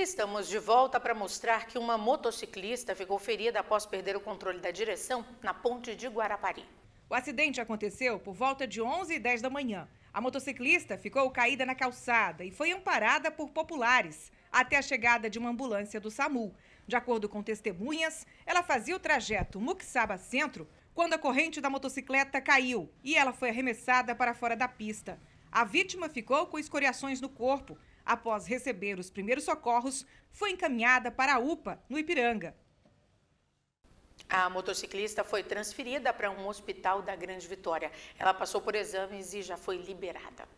Estamos de volta para mostrar que uma motociclista ficou ferida após perder o controle da direção na ponte de Guarapari. O acidente aconteceu por volta de 11h10 da manhã. A motociclista ficou caída na calçada e foi amparada por populares até a chegada de uma ambulância do SAMU. De acordo com testemunhas, ela fazia o trajeto Muxaba Centro quando a corrente da motocicleta caiu e ela foi arremessada para fora da pista. A vítima ficou com escoriações no corpo. Após receber os primeiros socorros, foi encaminhada para a UPA, no Ipiranga. A motociclista foi transferida para um hospital da Grande Vitória. Ela passou por exames e já foi liberada.